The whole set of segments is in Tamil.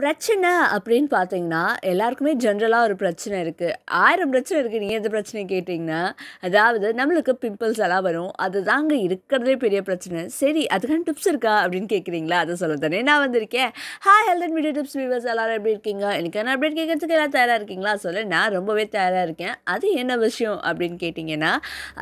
பிரச்சனை அப்படின்னு பார்த்தீங்கன்னா எல்லாருக்குமே ஜென்ரலாக ஒரு பிரச்சனை இருக்குது ஆயிரம் பிரச்சனை இருக்குது நீங்கள் எந்த பிரச்சனை கேட்டிங்கன்னா அதாவது நம்மளுக்கு பிம்பிள்ஸ் எல்லாம் வரும் அது தாங்க இருக்கிறதே பெரிய பிரச்சனை சரி அதுக்கான டிப்ஸ் இருக்கா அப்படின்னு கேட்குறீங்களா அதை சொல்ல தானே நான் வந்திருக்கேன் hi health and video tips viewers எல்லோரும் எப்படி இருக்கீங்க எனக்கு என்ன அப்டேட் கேட்கறதுக்கு எல்லாம் தயாராக இருக்கீங்களா சொல்ல நான் ரொம்பவே தயாராக இருக்கேன் அது என்ன விஷயம் அப்படின்னு கேட்டிங்கன்னா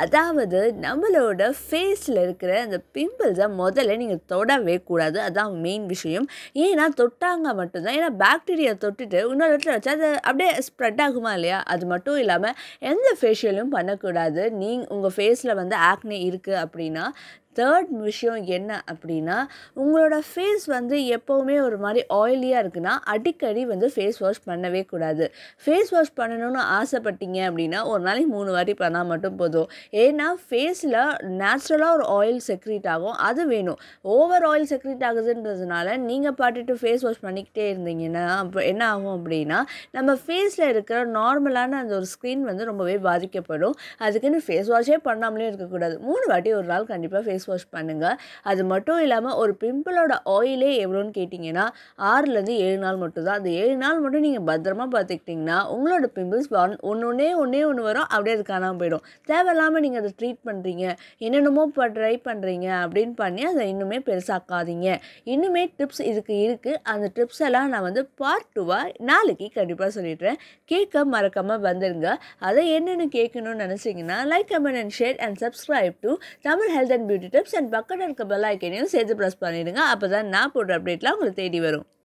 அதாவது நம்மளோட ஃபேஸில் இருக்கிற அந்த பிம்பிள்ஸை முதல்ல நீங்கள் தொடவே கூடாது அதுதான் மெயின் விஷயம் ஏன்னா தொட்டாங்க மட்டும் தான் ஏன்னா பாக்டீரியா தொட்டுட்டு இன்னொரு இடத்துல வச்சா அது அப்படியே ஸ்ப்ரெட் ஆகுமா இல்லையா அது மட்டும் இல்லாமல் எந்த ஃபேஷியலும் பண்ணக்கூடாது நீங்கள் உங்கள் ஃபேஸில் வந்து ஆக்னே இருக்குது அப்படின்னா தேர்ட் விஷயம் என்ன அப்படின்னா உங்களோட ஃபேஸ் வந்து எப்போவுமே ஒரு மாதிரி ஆயிலியாக இருக்குன்னா அடிக்கடி வந்து ஃபேஸ் வாஷ் பண்ணவே கூடாது ஃபேஸ் வாஷ் பண்ணணும்னு ஆசைப்பட்டீங்க அப்படின்னா ஒரு நாளைக்கு மூணு வாட்டி பண்ணால் மட்டும் போதும் ஏன்னா ஃபேஸில் நேச்சுரலாக ஒரு ஆயில் செக்ரீட் ஆகும் அது வேணும் ஓவர் ஆயில் செக்ரீட் ஆகுதுன்றதுனால நீங்கள் பாட்டுட்டு ஃபேஸ் வாஷ் பண்ணிக்கிட்டே இருந்தீங்கன்னா அப்போ என்ன ஆகும் அப்படின்னா நம்ம ஃபேஸில் இருக்கிற நார்மலான அந்த ஒரு ஸ்கின் வந்து ரொம்பவே பாதிக்கப்படும் அதுக்குன்னு ஃபேஸ் வாஷே பண்ணாமலே இருக்கக்கூடாது மூணு வாட்டி ஒரு நாள் கண்டிப்பாக ஃபேஸ் வாஷ் பண்ணுங்கள் அது மட்டும் இல்லாமல் ஒரு பிம்பிளோட ஆயிலே எவ்வளோன்னு கேட்டிங்கன்னா ஆறுலேருந்து ஏழு நாள் மட்டும்தான் அந்த ஏழு நாள் மட்டும் நீங்கள் பத்திரமா பார்த்துக்கிட்டிங்கன்னா உங்களோட பிம்பிள்ஸ் ஒன்று ஒன்றே ஒன்றே ஒன்று வரும் அப்படியே அது காணாமல் போயிடும் தேவையில்லாமல் நீங்கள் அதை ட்ரீட் பண்ணுறீங்க என்னென்னமோ இப்போ ட்ரை பண்ணுறீங்க அப்படின்னு பண்ணி அதை இன்னுமே பெருசாக்காதீங்க இன்னுமே டிப்ஸ் இதுக்கு இருக்குது அந்த டிப்ஸ் எல்லாம் நான் வந்து பார்ட் டூவாக நாளைக்கு கண்டிப்பாக சொல்லிடுறேன் கேட்க மறக்காமல் வந்துடுங்க அதை என்னென்னு கேட்கணும்னு நினச்சிங்கன்னா like comment and share and subscribe to Tamil health and beauty tips and பக்கத்தில் இருக்க பெல் ஐக்கனையும் சேர்த்து ப்ரெஸ் பண்ணிவிடுங்க அப்போ தான் நான் போடுற அப்டேட்லாம் உங்களுக்கு தேடி வரும்